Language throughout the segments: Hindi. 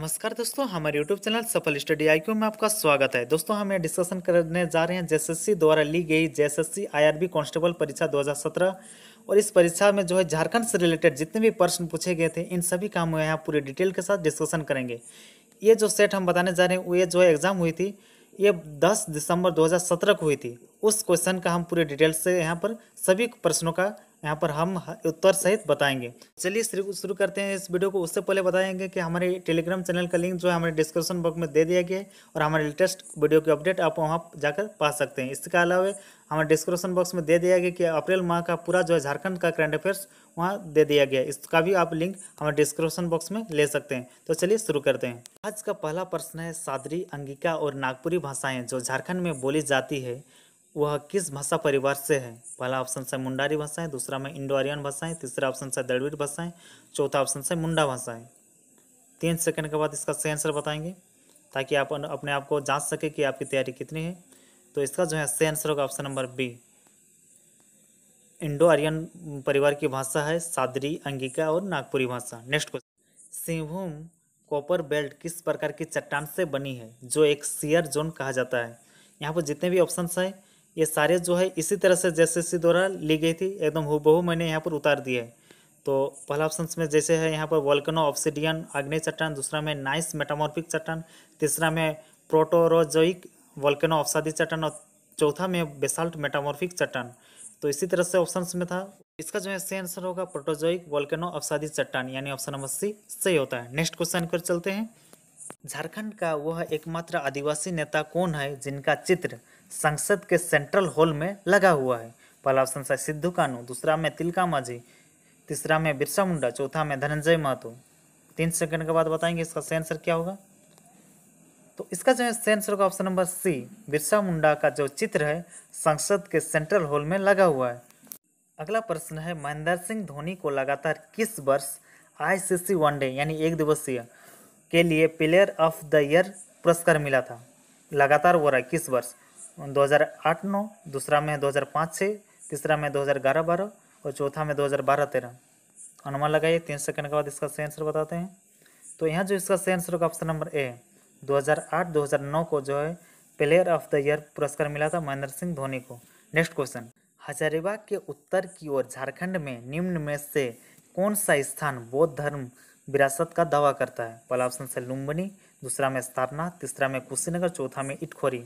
नमस्कार दोस्तों हमारे YouTube चैनल सफल स्टडी आई में आपका स्वागत है दोस्तों हम यहाँ डिस्कशन करने जा रहे हैं जेएसएससी द्वारा ली गई जेएसएससी आईआरबी कांस्टेबल परीक्षा 2017 और इस परीक्षा में जो है झारखंड से रिलेटेड जितने भी प्रश्न पूछे गए थे इन सभी का हम यहाँ पूरी डिटेल के साथ डिस्कशन करेंगे ये जो सेट हम बताने जा रहे हैं ये जो एग्ज़ाम हुई थी ये दस दिसंबर दो को हुई थी उस क्वेश्चन का हम पूरे डिटेल से यहाँ पर सभी प्रश्नों का यहाँ पर हम उत्तर सहित बताएंगे चलिए शुरू करते हैं इस वीडियो को उससे पहले बताएंगे कि हमारे टेलीग्राम चैनल का लिंक जो है हमारे डिस्क्रिप्शन बॉक्स में दे दिया गया है और हमारे लेटेस्ट वीडियो के अपडेट आप वहाँ जाकर पा सकते हैं इसके अलावा हमारे डिस्क्रिप्शन बॉक्स में दे दिया गया कि अप्रैल माह का पूरा जो है झारखंड का करंट अफेयर्स वहाँ दे दिया गया इसका भी आप लिंक हमारे डिस्क्रिप्शन बॉक्स में ले सकते हैं तो चलिए शुरू करते हैं आज का पहला प्रश्न है सादरी अंगिका और नागपुरी भाषाएं जो झारखंड में बोली जाती है वह किस भाषा परिवार से है पहला ऑप्शन से मुंडारी भाषा है दूसरा में इंडो आर्यन भाषा है तीसरा ऑप्शन से द्रविड़ भाषा है चौथा ऑप्शन से मुंडा भाषा है तीन सेकंड के बाद इसका सही आंसर बताएंगे ताकि आप अपने आप को जांच सके कि आपकी तैयारी कितनी है तो इसका जो है सही आंसर होगा option number B Indo Aryan परिवार की भाषा है सादरी अंगिका और नागपुरी भाषा next question Singhbhum copper belt किस प्रकार की चट्टान से बनी है जो एक सियर जोन कहा जाता है यहाँ पर जितने भी ऑप्शन हैं ये सारे जो है इसी तरह से जैसे द्वारा ली गई थी एकदम हु मैंने यहाँ पर उतार दिए तो पहला ऑप्शन में जैसे है यहाँ पर वॉल्कनो ऑप्सिडियन आग्नेय चट्टान दूसरा में नाइस मेटामॉर्फिक चट्टान तीसरा में प्रोटोरोजोइक वॉल्कनो ऑप्सादी चट्टान और चौथा में बेसाल्ट मेटामॉर्फिक चट्टान तो इसी तरह से ऑप्शन में था इसका जो है सही आंसर होगा प्रोटोजोइक वॉल्कनो औसादी चट्टान यानी ऑप्शन नंबर सी सही होता है नेक्स्ट क्वेश्चन पर चलते हैं झारखंड का वह एकमात्र आदिवासी नेता कौन है जिनका चित्र संसद के सेंट्रल हॉल में लगा हुआ है पहला ऑप्शन है सिद्धू कानू दूसरा में तिलका माझी तीसरा में बिरसा मुंडा चौथा में धनंजय महतो तीन सेकंड के बाद बताएंगे इसका सही आंसर क्या होगा तो इसका जो है सही आंसर होगा option number C Birsa Munda का जो चित्र है संसद के सेंट्रल हॉल में लगा हुआ है अगला प्रश्न है महेंद्र सिंह धोनी को लगातार किस वर्ष आईसीसी वनडे यानी एक दिवसीय के लिए प्लेयर ऑफ द ईयर पुरस्कार मिला था लगातार हो रहा है किस वर्ष 2008-9 दूसरा में 2005 छः तीसरा में 2011-12 और चौथा में 2012-13 अनुमान लगाइए तीन सेकंड के बाद इसका सही आंसर बताते हैं तो यहाँ जो इसका सही आंसर होगा ऑप्शन नंबर ए 2008-2009 को जो है प्लेयर ऑफ द ईयर पुरस्कार मिला था महेंद्र सिंह धोनी को नेक्स्ट क्वेश्चन हजारीबाग के उत्तर की ओर झारखंड में निम्न में से कौन सा स्थान बौद्ध धर्म विरासत का दावा करता है पहला ऑप्शन से लुम्बनी दूसरा में स्थापना तीसरा में कुशीनगर चौथा में इटखोरी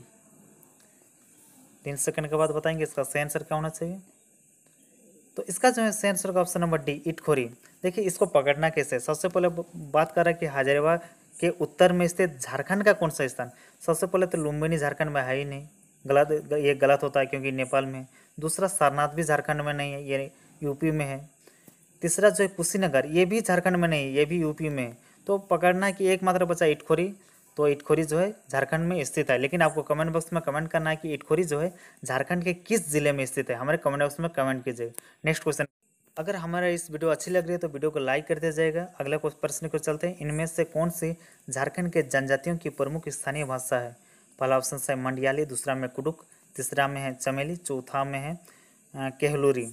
तीन सेकंड के बाद बताएंगे इसका सही आंसर क्या होना चाहिए तो इसका जो है सही आंसर का ऑप्शन नंबर डी इटखोरी देखिए इसको पकड़ना कैसे सबसे पहले बात कर रहा है कि हजारीबाग के उत्तर में स्थित झारखंड का कौन सा स्थान सबसे पहले तो लुम्बिनी झारखंड में है ही नहीं गलत ये गलत होता है क्योंकि नेपाल में दूसरा सारनाथ भी झारखंड में नहीं है ये यूपी में है तीसरा जो है कुशीनगर ये भी झारखंड में नहीं है ये भी यूपी में है तो पकड़ना कि एकमात्र बचा इटखोरी तो इटखोरी जो है झारखंड में स्थित है लेकिन आपको कमेंट बॉक्स में कमेंट करना है कि इटखोरी जो है झारखंड के किस जिले में स्थित है हमारे कमेंट बॉक्स में कमेंट कीजिए नेक्स्ट क्वेश्चन अगर हमारा इस वीडियो अच्छी लग रही है तो वीडियो को लाइक कर दिया जाएगा अगला कुछ प्रश्न को चलते हैं इनमें से कौन सी झारखंड के जनजातियों की प्रमुख स्थानीय भाषा है पहला ऑप्शन है मंडियाली दूसरा में कुडुक तीसरा में है चमेली चौथा में है केहलूरी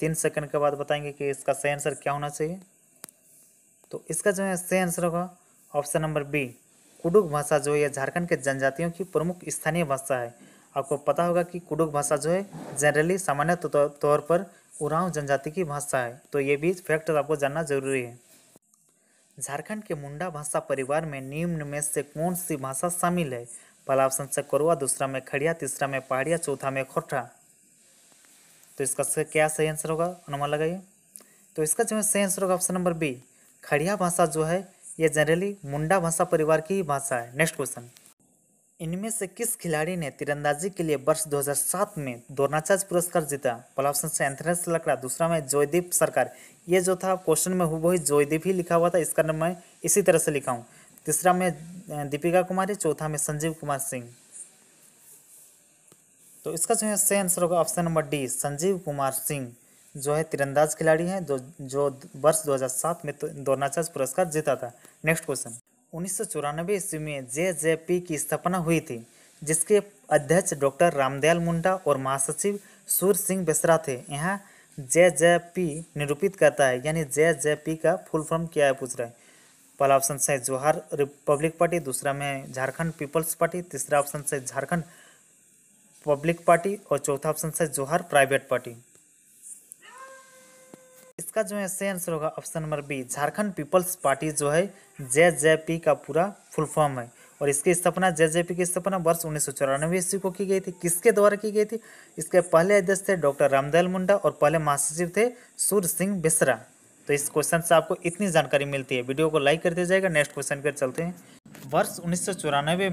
तीन सेकंड के बाद बताएंगे कि इसका सही आंसर क्या होना चाहिए तो इसका जो है सही आंसर होगा ऑप्शन नंबर बी कुडुक भाषा जो है झारखंड के जनजातियों की प्रमुख स्थानीय भाषा है आपको पता होगा कि कुडुक भाषा जो है जनरली सामान्य तो-, तो-, तौर पर उरांव जनजाति की भाषा है तो ये भी फैक्ट आपको जानना जरूरी है झारखंड के मुंडा भाषा परिवार में निम्न में से कौन सी भाषा शामिल है पहला ऑप्शन से करुआ दूसरा में खड़िया तीसरा में पहाड़िया चौथा में खोटा तो इसका क्या सही आंसर होगा अनुमान लगाइए तो इसका जो है सही आंसर होगा ऑप्शन नंबर बी खड़िया भाषा जो है ये जनरली मुंडा भाषा परिवार की ही भाषा है नेक्स्ट क्वेश्चन इनमें से किस खिलाड़ी ने तीरंदाजी के लिए वर्ष 2007 में दोनाचार्य पुरस्कार जीता पहला ऑप्शन से एंथरस लकड़ा दूसरा में जयदीप सरकार ये जो था क्वेश्चन में हुआ ही जयदीप ही लिखा हुआ था इसका नाम मैं इसी तरह से लिखा हूँ तीसरा में दीपिका कुमारी चौथा में संजीव कुमार सिंह तो इसका जो है सही आंसर होगा option number D Sanjeev Kumar Singh जो है तीरंदाज खिलाड़ी हैं जो जो वर्ष दो में तो द्रोणाचार्य पुरस्कार जीता था नेक्स्ट क्वेश्चन उन्नीस ईस्वी में जे जे पी की स्थापना हुई थी जिसके अध्यक्ष डॉक्टर रामदयाल मुंडा और महासचिव सूर सिंह बेसरा थे यहाँ जे जे पी निरूपित करता है यानी जे जे पी का फुल फॉर्म क्या है पूछ रहा है पहला ऑप्शन से जोहार रिपब्लिक पार्टी दूसरा में झारखंड पीपल्स पार्टी तीसरा ऑप्शन से झारखंड पब्लिक पार्टी और चौथा ऑप्शन से जोहार प्राइवेट पार्टी इसका जो है सही आंसर होगा option number B Jharkhand people's party जो है जे जे पी का पूरा फुल फॉर्म है और इसकी स्थापना जे जे पी की स्थापना वर्ष उन्नीस सौ चौरानवे ईस्वी को की गई थी किसके द्वारा की गई थी इसके पहले अध्यक्ष थे डॉक्टर रामदयाल मुंडा और पहले महासचिव थे सूर सिंह बिश्रा तो इस क्वेश्चन से आपको इतनी जानकारी मिलती है वीडियो को लाइक कर दिया जाएगा नेक्स्ट क्वेश्चन पर चलते हैं वर्ष उन्नीस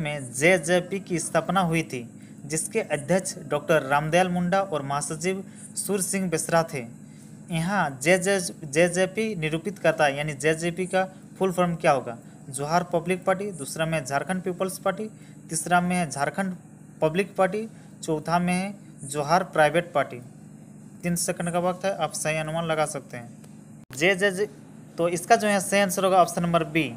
में जे जे पी की स्थापना हुई थी जिसके अध्यक्ष डॉक्टर रामदयाल मुंडा और महासचिव सूर सिंह बिश्रा थे यहाँ जे जे जे जे पी निरूपित करता है यानी जे जे पी का फुल फॉर्म क्या होगा जोहार पब्लिक पार्टी दूसरा में झारखंड पीपल्स पार्टी तीसरा में है झारखंड पब्लिक पार्टी चौथा में है जोहार प्राइवेट पार्टी तीन सेकंड का वक्त है आप सही अनुमान लगा सकते हैं जे जे जे तो इसका जो है सही आंसर होगा option number B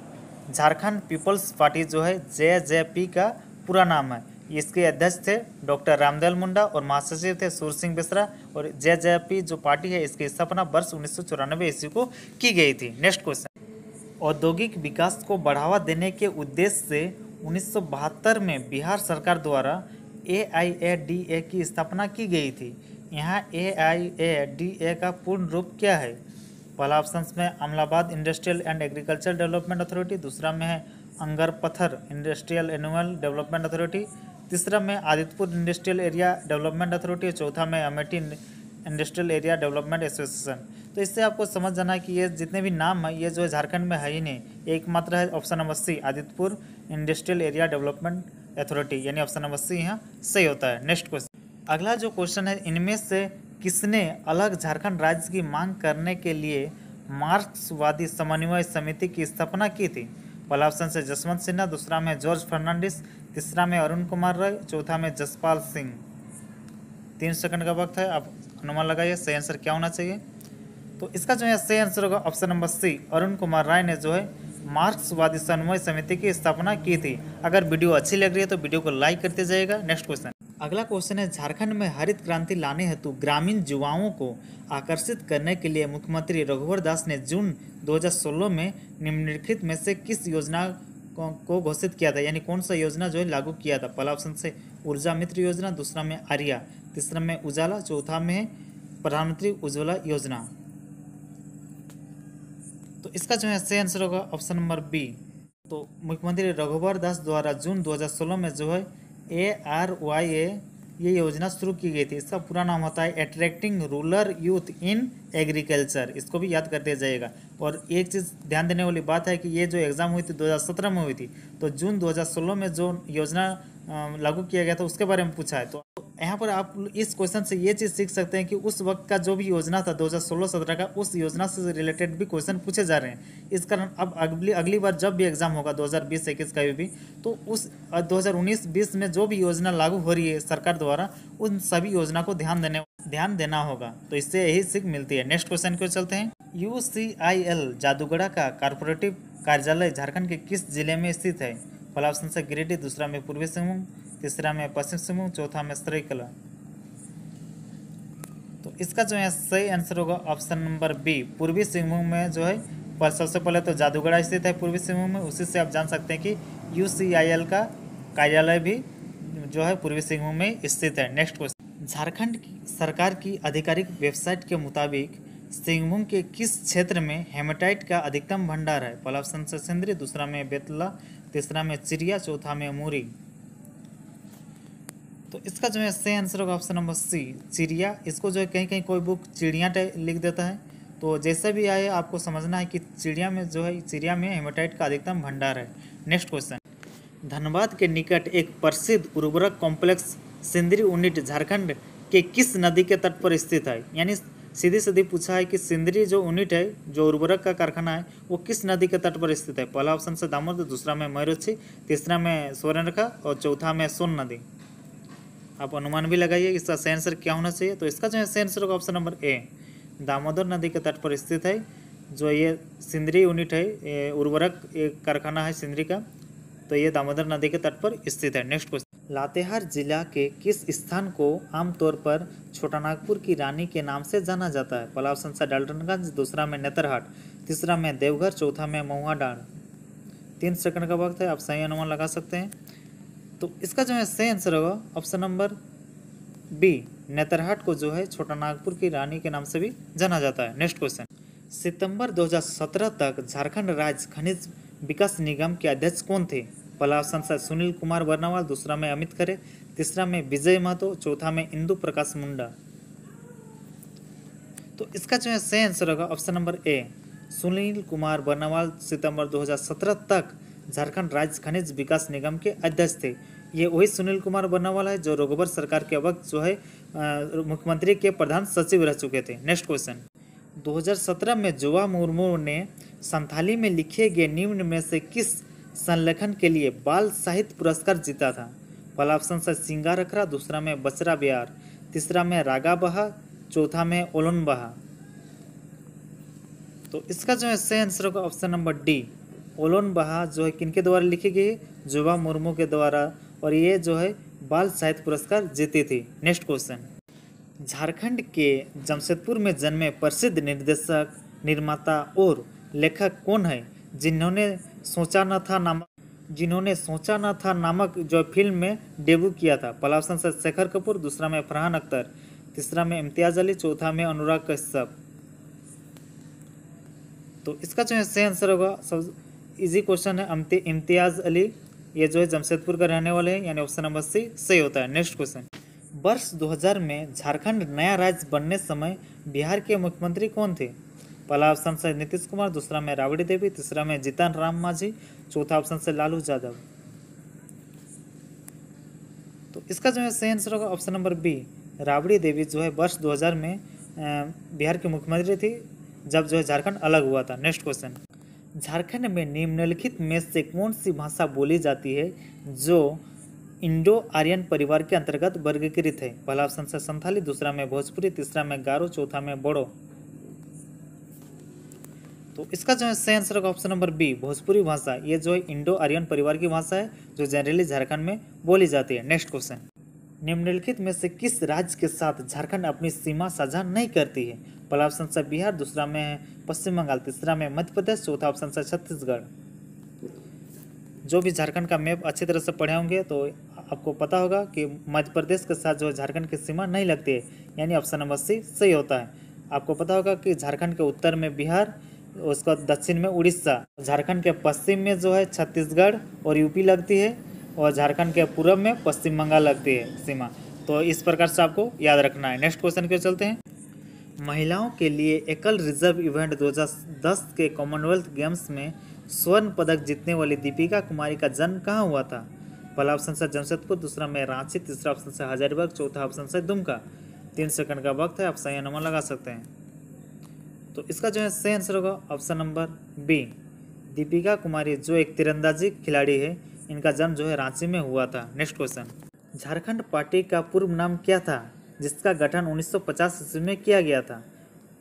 Jharkhand people's party जो है जे जे पी का पूरा नाम है इसके अध्यक्ष थे डॉक्टर रामदयाल मुंडा और महासचिव थे सूर सिंह बिश्रा और जय जे जो पार्टी है इसकी स्थापना वर्ष उन्नीस सौ चौरानवे ईस्वी को की गई थी नेक्स्ट क्वेश्चन औद्योगिक विकास को बढ़ावा देने के उद्देश्य से उन्नीस में बिहार सरकार द्वारा ए की स्थापना की गई थी यहाँ ए का पूर्ण रूप क्या है पहला ऑप्शन में Amlabad industrial and agriculture development authority दूसरा में है अंगर पत्थर इंडस्ट्रियल एनुअल डेवलपमेंट अथॉरिटी तीसरा में Adityapur industrial area development authority और चौथा में Amethi industrial area development association तो इससे आपको समझ जाना कि ये जितने भी नाम है ये जो है झारखंड में है ही नहीं एकमात्र है option number C Adityapur industrial area development authority यानी ऑप्शन नंबर सी यहाँ सही होता है नेक्स्ट क्वेश्चन अगला जो क्वेश्चन है इनमें से किसने अलग झारखंड राज्य की मांग करने के लिए मार्क्सवादी समन्वय समिति की स्थापना की थी पहला ऑप्शन से जसवंत सिन्हा दूसरा में जॉर्ज फर्नांडिस तीसरा में अरुण कुमार रॉय चौथा में जसपाल सिंह तीन सेकंड का वक्त है आप अनुमान लगाइए सही आंसर क्या होना चाहिए तो इसका जो है सही आंसर होगा option number C Arun Kumar Rai ने जो है मार्क्सवादी समन्वय समिति की स्थापना की थी अगर वीडियो अच्छी लग रही है तो वीडियो को लाइक करते जाएगा नेक्स्ट क्वेश्चन अगला क्वेश्चन है झारखंड में हरित क्रांति लाने हेतु ग्रामीण युवाओं को आकर्षित करने के लिए मुख्यमंत्री रघुवर दास ने जून 2016 में निम्नलिखित में से किस योजना को घोषित किया था यानी कौन सा योजना जो है लागू किया था पहला ऑप्शन से ऊर्जा मित्र योजना दूसरा में आर्या तीसरा में उजाला चौथा में प्रधानमंत्री उज्ज्वला योजना तो इसका जो है सही आंसर होगा ऑप्शन नंबर बी तो मुख्यमंत्री रघुवर दास द्वारा जून 2016 में जो है ए आर वाई ए ये योजना शुरू की गई थी इसका पूरा नाम होता है attracting rural youth in agriculture इसको भी याद करते जाएगा और एक चीज़ ध्यान देने वाली बात है कि ये जो एग्ज़ाम हुई थी 2017 में हुई थी तो जून 2016 में जो योजना लागू किया गया था उसके बारे में पूछा है तो यहाँ पर आप इस क्वेश्चन से ये चीज़ सीख सकते हैं कि उस वक्त का जो भी योजना था 2016-17 का उस योजना से रिलेटेड भी क्वेश्चन पूछे जा रहे हैं इस कारण अब अगली अगली बार जब भी एग्जाम होगा 2020 हज़ार का भी तो उस 2019-20 में जो भी योजना लागू हो रही है सरकार द्वारा उन सभी योजना को ध्यान देने ध्यान देना होगा तो इससे यही सीख मिलती है नेक्स्ट क्वेश्चन क्यों चलते हैं यू जादूगढ़ा का कारपोरेटिव कार्यालय झारखंड के किस जिले में स्थित है पहला ऑप्शन से गिरिडीह दूसरा में पूर्वी सिंहभूम तीसरा में पश्चिम सिंहभूम चौथा में सरायकला तो इसका जो है सही आंसर होगा ऑप्शन नंबर बी पूर्वी सिंहभूम में जो है पर सबसे पहले तो जादूगढ़ स्थित है पूर्वी सिंहभूम में उसी से आप जान सकते हैं कि यू का कार्यालय भी जो है पूर्वी सिंहभूम में स्थित है नेक्स्ट क्वेश्चन झारखंड सरकार की आधिकारिक वेबसाइट के मुताबिक सिंहभूम के किस क्षेत्र में हेमाटाइट का अधिकतम भंडार है पहला ऑप्शन से सिंदरी दूसरा में बेतला तीसरा में चिड़िया चौथा में मूरी तो इसका जो है सही आंसर होगा ऑप्शन नंबर सी चिड़िया इसको जो है कहीं कहीं कोई बुक चिड़िया लिख देता है तो जैसे भी आए आपको समझना है कि चिड़िया में जो है चिड़िया में हेमाटाइट का अधिकतम भंडार है नेक्स्ट क्वेश्चन धनबाद के निकट एक प्रसिद्ध उर्वरक कॉम्प्लेक्स सिंदरी यूनिट झारखंड के किस नदी के तट पर स्थित है यानी सीधी सीधी पूछा है कि सिंदरी जो यूनिट है जो उर्वरक का कारखाना है वो किस नदी के तट पर स्थित है पहला ऑप्शन से दामोदर दूसरा में मयूरक्षी तीसरा में सुवर्णरेखा और चौथा में सोन नदी आप अनुमान भी लगाइए इसका सही आंसर क्या होना चाहिए तो इसका जो है सही आंसर होगा ऑप्शन नंबर ए दामोदर नदी के तट पर स्थित है जो ये सिंदरी यूनिट है उर्वरक कारखाना है सिंदरी का तो ये दामोदर नदी के तट पर स्थित है नेक्स्ट क्वेश्चन लातेहार जिला के किस स्थान को आमतौर पर छोटा नागपुर की रानी के नाम से जाना जाता है पहला ऑप्शन सा डाल्टनगंज दूसरा में नेतरहाट तीसरा में देवघर चौथा में महुआ महुआडांड तीन सेकंड का वक्त है आप सही अनुमान लगा सकते हैं तो इसका जो है सही आंसर होगा ऑप्शन नंबर बी नेतरहाट को जो है छोटा नागपुर की रानी के नाम से भी जाना जाता है नेक्स्ट क्वेश्चन सितंबर 2017 तक झारखंड राज्य खनिज विकास निगम के अध्यक्ष कौन थे पहला ऑप्शन था सुनील कुमार बर्नावाल दूसरा में अमित खरे तीसरा में विजय महतो चौथा में इंदु प्रकाश मुंडा तो इसका जो है सही आंसर होगा option number A Sunil Kumar Barnwal सितंबर 2017 तक झारखंड राज्य खनिज विकास निगम के अध्यक्ष थे ये वही सुनील कुमार बर्नावाल है जो रघुबर सरकार के वक्त जो है मुख्यमंत्री के प्रधान सचिव रह चुके थे नेक्स्ट क्वेश्चन 2017 में जुआ मुर्मू ने संथाली में लिखे गए निम्न में से किस संलेखन के लिए बाल साहित्य पुरस्कार जीता था पहला ऑप्शन सर सिंगा रखरा दूसरा में बचरा बिहार तीसरा में रागा बहा चौथा में ओलन बहा तो इसका जो है सही आंसर होगा ऑप्शन नंबर डी ओलोन बहा जो है किनके द्वारा लिखी गई जुबा मुर्मू के द्वारा और ये जो है बाल साहित्य पुरस्कार जीती थी नेक्स्ट क्वेश्चन झारखंड के जमशेदपुर में जन्मे प्रसिद्ध निर्देशक निर्माता और लेखक कौन है जिन्होंने सोचा न था नामक जिन्होंने सोचा न था नामक जो फिल्म में डेब्यू किया था पहला ऑप्शन सर शेखर कपूर दूसरा में फरहान अख्तर तीसरा में इम्तियाज अली चौथा में अनुराग कश्यप तो इसका जो है सही आंसर होगा सब इजी क्वेश्चन है इम्तियाज अली ये जो है जमशेदपुर का रहने वाले हैं यानी ऑप्शन नंबर सी सही होता है नेक्स्ट क्वेश्चन वर्ष 2000 में झारखंड नया राज्य बनने समय बिहार के मुख्यमंत्री कौन थे पहला ऑप्शन से नीतीश कुमार दूसरा में राबड़ी देवी तीसरा में जीतन राम मांझी चौथा ऑप्शन से लालू यादव तो इसका जो है सही आंसर होगा option number B Rabri Devi जो है वर्ष 2000 में बिहार की मुख्यमंत्री थी जब जो है झारखंड अलग हुआ था नेक्स्ट क्वेश्चन झारखंड में निम्नलिखित में से कौन सी भाषा बोली जाती है जो इंडो आर्यन परिवार के अंतर्गत वर्गीकृत है पहला ऑप्शन से संथाली दूसरा में भोजपुरी तीसरा में गारो चौथा में बोडो तो इसका जो है सही आंसर होगा ऑप्शन नंबर बी भोजपुरी भाषा ये जो है इंडो आर्यन परिवार की भाषा है जो जनरली झारखंड में बोली जाती है नेक्स्ट क्वेश्चन निम्नलिखित में से किस राज्य के साथ झारखंड अपनी सीमा साझा नहीं करती है पहला ऑप्शन सा बिहार दूसरा में है पश्चिम बंगाल तीसरा में मध्य प्रदेश चौथा ऑप्शन सा छत्तीसगढ़ जो भी झारखंड का मैप अच्छी तरह से पढ़े होंगे तो आपको पता होगा कि मध्य प्रदेश के साथ जो झारखंड की सीमा नहीं लगती है यानी ऑप्शन नंबर सी सही होता है आपको पता होगा कि झारखंड के उत्तर में बिहार उसका दक्षिण में उड़ीसा झारखंड के पश्चिम में जो है छत्तीसगढ़ और यूपी लगती है और झारखंड के पूर्व में पश्चिम बंगाल लगती है सीमा तो इस प्रकार से आपको याद रखना है नेक्स्ट क्वेश्चन के चलते हैं महिलाओं के लिए एकल रिजर्व इवेंट 2010 के कॉमनवेल्थ गेम्स में स्वर्ण पदक जीतने वाली दीपिका कुमारी का जन्म कहाँ हुआ था पहला ऑप्शन से जमशेदपुर दूसरा में रांची तीसरा ऑप्शन से हजारीबाग चौथा ऑप्शन से दुमका तीन सेकंड का वक्त है आप सही अनुमान लगा सकते हैं तो इसका जो है सही आंसर होगा option number B Deepika Kumari जो एक तिरंदाजी खिलाड़ी है इनका जन्म जो है रांची में हुआ था नेक्स्ट क्वेश्चन झारखंड पार्टी का पूर्व नाम क्या था जिसका गठन 1950 ईस्वी में किया गया था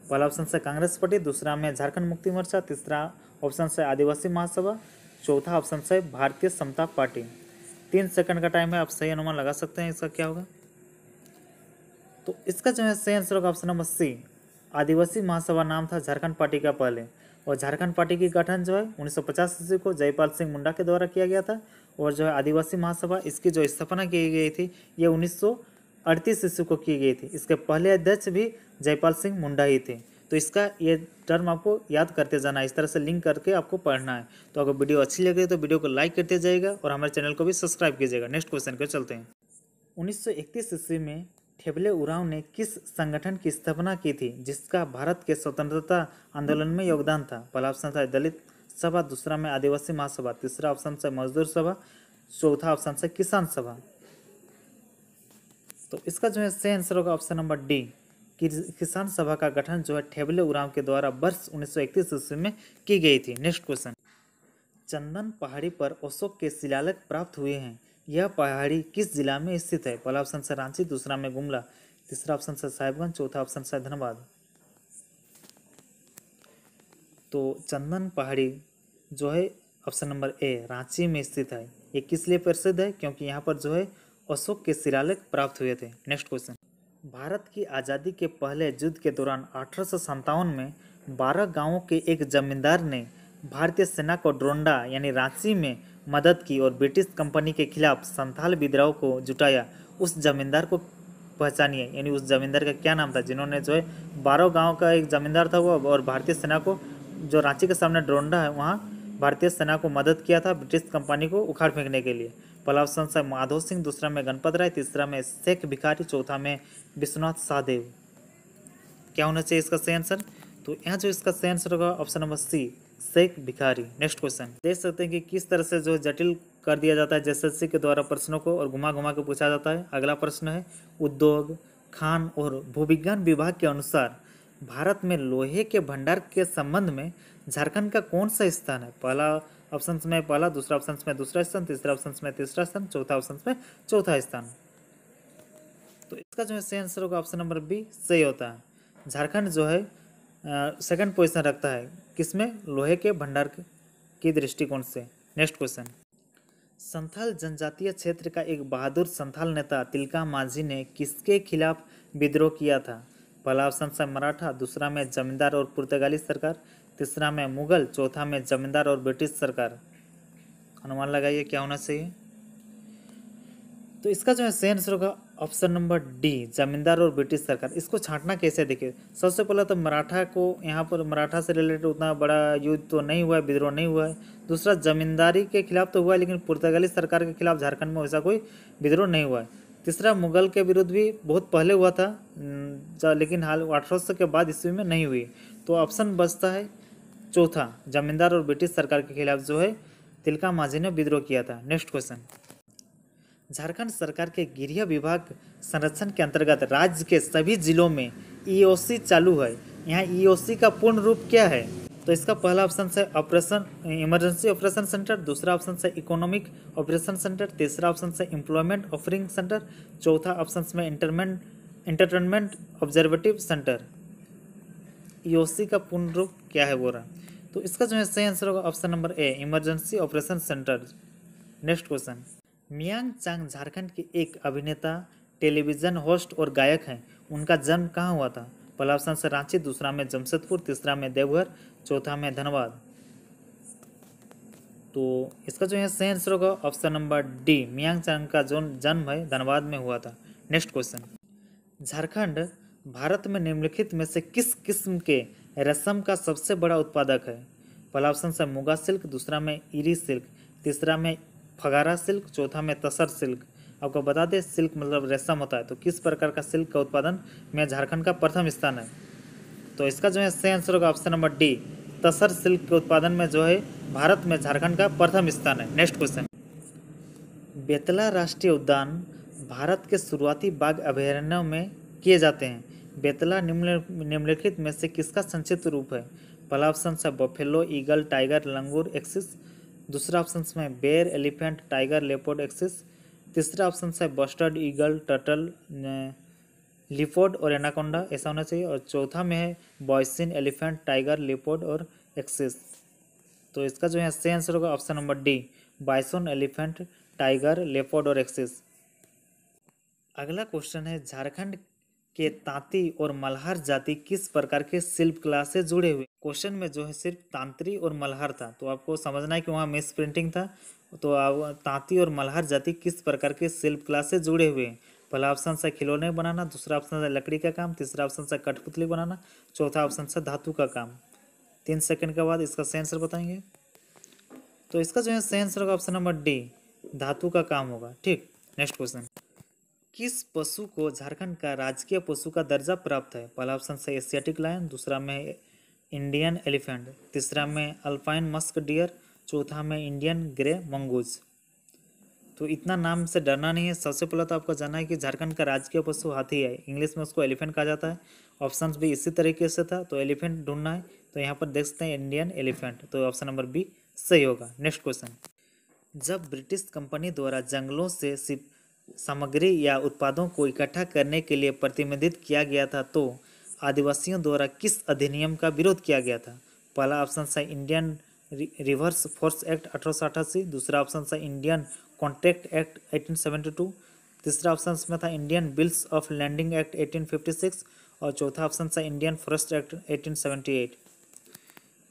पहला ऑप्शन से कांग्रेस पार्टी दूसरा में झारखंड मुक्ति मोर्चा तीसरा ऑप्शन से आदिवासी महासभा चौथा ऑप्शन से भारतीय समता पार्टी तीन सेकंड का टाइम है आप सही अनुमान लगा सकते हैं इसका क्या होगा तो इसका जो है सही आंसर होगा ऑप्शन नंबर सी आदिवासी महासभा नाम था झारखंड पार्टी का पहले और झारखंड पार्टी की गठन जो है उन्नीस ईस्वी को जयपाल सिंह मुंडा के द्वारा किया गया था और जो है आदिवासी महासभा इसकी जो स्थापना की गई थी ये उन्नीस अड़तीस ईस्वी को की गई थी इसके पहले अध्यक्ष भी जयपाल सिंह मुंडा ही थे तो इसका ये टर्म आपको याद करते जाना है इस तरह से लिंक करके आपको पढ़ना है तो अगर वीडियो अच्छी लग रही तो वीडियो को लाइक करते जाएगा और हमारे चैनल को भी सब्सक्राइब कीजिएगा नेक्स्ट क्वेश्चन के चलते हैं 1931 ईस्वी में ठेबले उरांव ने किस संगठन की स्थापना की थी जिसका भारत के स्वतंत्रता आंदोलन में योगदान था पहला ऑप्शन था दलित सभा दूसरा में आदिवासी महासभा तीसरा ऑप्शन से मजदूर सभा चौथा ऑप्शन से किसान सभा तो इसका जो है सही आंसर होगा ऑप्शन नंबर डी कि किसान सभा का गठन जो है ठेबले उराव के द्वारा वर्ष उन्नीस सौ इकतीस ईस्वी में की गई थी नेक्स्ट क्वेश्चन चंदन पहाड़ी पर अशोक के शिलालेख प्राप्त हुए हैं यह पहाड़ी किस जिला में स्थित है पहला ऑप्शन सर रांची दूसरा में गुमला तीसरा ऑप्शन सर साहिबगंज चौथा ऑप्शन सर धनबाद तो चंदन पहाड़ी जो है ऑप्शन नंबर ए रांची में स्थित है ये किस लिए प्रसिद्ध है क्योंकि यहाँ पर जो है अशोक के शिलालेख प्राप्त हुए थे नेक्स्ट क्वेश्चन भारत की आज़ादी के पहले युद्ध के दौरान अठारह में बारह गांवों के एक जमींदार ने भारतीय सेना को ड्रोंडा यानी रांची में मदद की और ब्रिटिश कंपनी के खिलाफ संथाल विद्रोह को जुटाया उस जमींदार को पहचानिए यानी उस जमींदार का क्या नाम था जिन्होंने जो है बारह गांव का एक जमींदार था वो और भारतीय सेना को जो रांची के सामने ड्रोंडा है वहाँ भारतीय सेना को मदद किया था ब्रिटिश कंपनी को उखाड़ फेंकने के लिए पहला ऑप्शन माधव सिंह दूसरा में गणपत राय तीसरा में शेख भिखारी चौथा में विश्वनाथ साहदेव क्या होना चाहिए इसका सही आंसर तो यहाँ जो इसका सही आंसर होगा ऑप्शन नंबर सी शेख भिखारी नेक्स्ट क्वेश्चन देख सकते हैं कि किस तरह से जो जटिल कर दिया जाता है जेएसएससी के द्वारा प्रश्नों को और घुमा घुमा के पूछा जाता है अगला प्रश्न है उद्योग खान और भूविज्ञान विभाग के अनुसार भारत में लोहे के भंडार के संबंध में झारखंड का कौन सा स्थान है पहला ऑप्शन में पहला दूसरा ऑप्शन में दूसरा स्थान तीसरा ऑप्शन में तीसरा स्थान चौथा ऑप्शन में चौथा स्थान तो इसका जो है सही आंसर होगा ऑप्शन नंबर बी सही होता है झारखंड जो है सेकंड पोजीशन रखता है किसमें लोहे के भंडार की दृष्टिकोण से नेक्स्ट क्वेश्चन संथाल जनजातीय क्षेत्र का एक बहादुर संथाल नेता तिलका मांझी ने किसके खिलाफ विद्रोह किया था पहला ऑप्शन से मराठा दूसरा में जमींदार और पुर्तगाली सरकार तीसरा में मुगल चौथा में जमींदार और ब्रिटिश सरकार अनुमान लगाइए क्या होना चाहिए तो इसका जो है सही आंसर होगा ऑप्शन नंबर डी जमींदार और ब्रिटिश सरकार इसको छांटना कैसे देखिए सबसे पहले तो मराठा को यहाँ पर मराठा से रिलेटेड उतना बड़ा युद्ध तो नहीं हुआ है विद्रोह नहीं हुआ है दूसरा जमींदारी के खिलाफ तो हुआ है लेकिन पुर्तगाली सरकार के खिलाफ झारखंड में वैसा कोई विद्रोह नहीं हुआ है तीसरा मुगल के विरुद्ध भी बहुत पहले हुआ था लेकिन हाल अठारह के बाद ईस्वी में नहीं हुई तो ऑप्शन बचता है चौथा जमींदार और ब्रिटिश सरकार के खिलाफ जो है तिलका माझी ने विद्रोह किया था नेक्स्ट क्वेश्चन झारखंड सरकार के गृह विभाग संरक्षण के अंतर्गत राज्य के सभी जिलों में ईओसी e चालू है यहाँ ईओसी e का पूर्ण रूप क्या है तो इसका पहला ऑप्शन है ऑपरेशन इमरजेंसी ऑपरेशन सेंटर दूसरा ऑप्शन है इकोनॉमिक ऑपरेशन सेंटर तीसरा ऑप्शन है इम्प्लॉयमेंट ऑफरिंग सेंटर चौथा ऑप्शन में interment entertainment observative centre EOC e का पूर्ण रूप क्या है बोरा तो इसका जो है सही आंसर होगा option number A emergency operation centre next question Meiyang Chang Jharkhand के एक अभिनेता टेलीविज़न होस्ट और गायक हैं उनका जन्म कहाँ हुआ था पहला ऑप्शन से रांची दूसरा में जमशेदपुर तीसरा में देवघर चौथा में धनबाद तो इसका जो है सही आंसर होगा option number D Meiyang Chang का जो जन्म है धनबाद में हुआ था नेक्स्ट क्वेश्चन झारखंड भारत में निम्नलिखित में से किस किस्म के रसम का सबसे बड़ा उत्पादक है पहला ऑप्शन से मुगा सिल्क दूसरा में इरी सिल्क तीसरा में फगारा सिल्क चौथा में तसर सिल्क आपको बता दें सिल्क मतलब रेशम होता है तो किस प्रकार का सिल्क का उत्पादन में झारखंड का प्रथम स्थान है तो इसका जो है सही आंसर होगा option number D tasar silk के उत्पादन में जो है भारत में झारखंड का प्रथम स्थान है नेक्स्ट क्वेश्चन बेतला राष्ट्रीय उद्यान भारत के शुरुआती बाघ अभ्यारण्यों में किए जाते हैं बेतला निम्नलिखित में से किसका संक्षिप्त रूप है पहला ऑप्शन है buffalo eagle tiger langur axis दूसरा ऑप्शन में bear elephant tiger leopard axis तीसरा ऑप्शन है बस्टर्ड ईगल टर्टल लिपोर्ड और एनाकोंडा ऐसा होना चाहिए और चौथा में है बॉयसिन एलिफेंट टाइगर लिपोर्ड और एक्सिस तो इसका जो है सही आंसर होगा option number D bison elephant tiger leopard और एक्सिस अगला क्वेश्चन है झारखंड के तांती और मल्हार जाति किस प्रकार के शिल्प कला से जुड़े हुए क्वेश्चन में जो है सिर्फ तांत्री और मल्हार था तो आपको समझना है कि वहाँ मिस प्रिंटिंग था तो आप तांती और मल्हार जाति किस प्रकार के शिल्प कला से जुड़े हुए पहला ऑप्शन सा खिलौने बनाना दूसरा ऑप्शन सा लकड़ी का काम तीसरा ऑप्शन सा कठपुतली बनाना चौथा ऑप्शन सा धातु का काम तीन सेकंड के बाद इसका सही आंसर बताएंगे तो इसका जो है सही आंसर होगा ऑप्शन नंबर डी धातु का काम होगा ठीक नेक्स्ट क्वेश्चन किस पशु को झारखंड का राजकीय पशु का दर्जा प्राप्त है पहला ऑप्शन से एशियाटिक लायन दूसरा में इंडियन एलिफेंट तीसरा में अल्पाइन मस्क डियर चौथा में इंडियन ग्रे मंगूज तो इतना नाम से डरना नहीं है सबसे पहले तो आपको जानना है कि झारखंड का राजकीय पशु हाथी है इंग्लिश में उसको एलिफेंट कहा जाता है ऑप्शन भी इसी तरीके से था तो एलिफेंट ढूंढना है तो यहाँ पर देख सकते हैं इंडियन एलिफेंट तो ऑप्शन नंबर बी सही होगा नेक्स्ट क्वेश्चन जब ब्रिटिश कंपनी द्वारा जंगलों से सिर्फ सामग्री या उत्पादों को इकट्ठा करने के लिए प्रतिबंधित किया गया था तो आदिवासियों द्वारा किस अधिनियम का विरोध किया गया था पहला ऑप्शन था इंडियन रिवर्स फोर्स एक्ट अठारह दूसरा ऑप्शन था इंडियन कॉन्ट्रैक्ट एक्ट 1872 तीसरा ऑप्शन में था Indian bills of landing act 1856 और चौथा ऑप्शन था इंडियन फॉरेस्ट एक्ट 1878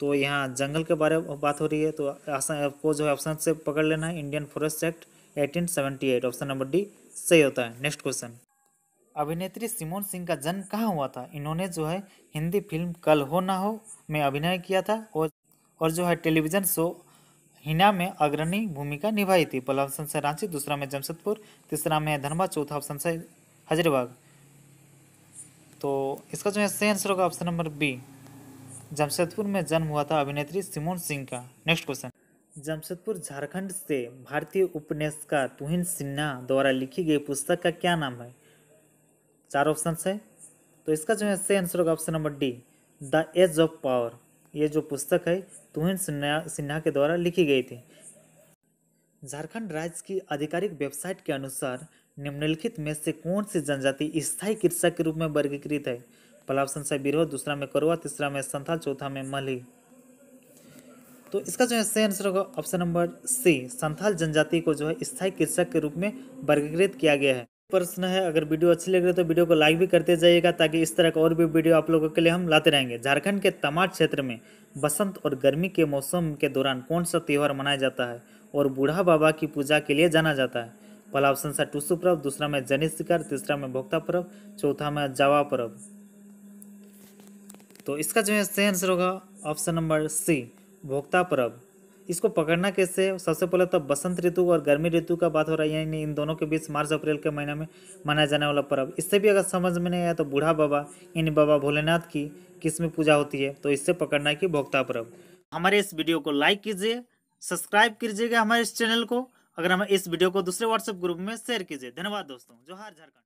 तो यहाँ जंगल के बारे में बात हो रही है तो आसान आपको जो है ऑप्शन से पकड़ लेना है इंडियन फॉरेस्ट एक्ट एट ऑप्शन नंबर डी सही होता है नेक्स्ट क्वेश्चन अभिनेत्री सिमोन सिंह का जन्म कहाँ हुआ था इन्होंने जो है हिंदी फिल्म कल हो ना हो में अभिनय किया था और और जो है टेलीविजन शो हिना में अग्रणी भूमिका निभाई थी पहला ऑप्शन से रांची दूसरा में जमशेदपुर तीसरा में धनबाद चौथा ऑप्शन से हजरीबाग तो इसका जो है सही आंसर होगा ऑप्शन नंबर बी जमशेदपुर में जन्म हुआ था अभिनेत्री सिमोन सिंह का नेक्स्ट क्वेश्चन जमशेदपुर झारखंड से भारतीय उपन्यासकार तुहिन सिन्हा द्वारा लिखी गई पुस्तक का क्या नाम है चार ऑप्शन है तो इसका जो है सही आंसर होगा option number D the age of power ये जो पुस्तक है तुहिन सिन्हा सिन्हा के द्वारा लिखी गई थी झारखंड राज्य की आधिकारिक वेबसाइट के अनुसार निम्नलिखित में से कौन सी जनजाति स्थायी कृषक के रूप में वर्गीकृत है पहला ऑप्शन है बिरोह दूसरा में करुआ तीसरा में संथाल चौथा में मलि तो इसका जो है सही आंसर होगा ऑप्शन नंबर सी संथाल जनजाति को जो है स्थायी कृषक के रूप में वर्गीकृत किया गया है प्रश्न है अगर वीडियो अच्छी लग रही है तो वीडियो को लाइक भी करते जाइएगा ताकि इस तरह का और भी वीडियो आप लोगों के लिए हम लाते रहेंगे झारखंड के तमाट क्षेत्र में बसंत और गर्मी के मौसम के दौरान कौन सा त्यौहार मनाया जाता है और बूढ़ा बाबा की पूजा के लिए जाना जाता है पहला ऑप्शन सा टूसु पर्व दूसरा में जनि शिकार तीसरा में भोक्ता पर्व चौथा में जावा पर्व तो इसका जो है सही आंसर होगा ऑप्शन नंबर सी भोक्ता पर्व इसको पकड़ना कैसे सबसे पहले तो बसंत ऋतु और गर्मी ऋतु का बात हो रहा है यानी इन दोनों के बीच मार्च अप्रैल के महीने में मनाया जाने वाला पर्व इससे भी अगर समझ में नहीं आया तो बूढ़ा बाबा यानी बाबा भोलेनाथ की किस में पूजा होती है तो इससे पकड़ना है कि भोक्ता पर्व हमारे इस वीडियो को लाइक कीजिए सब्सक्राइब कीजिएगा हमारे इस चैनल को अगर हम इस वीडियो को दूसरे व्हाट्सएप ग्रुप में शेयर कीजिए धन्यवाद दोस्तों जोहार झारखंड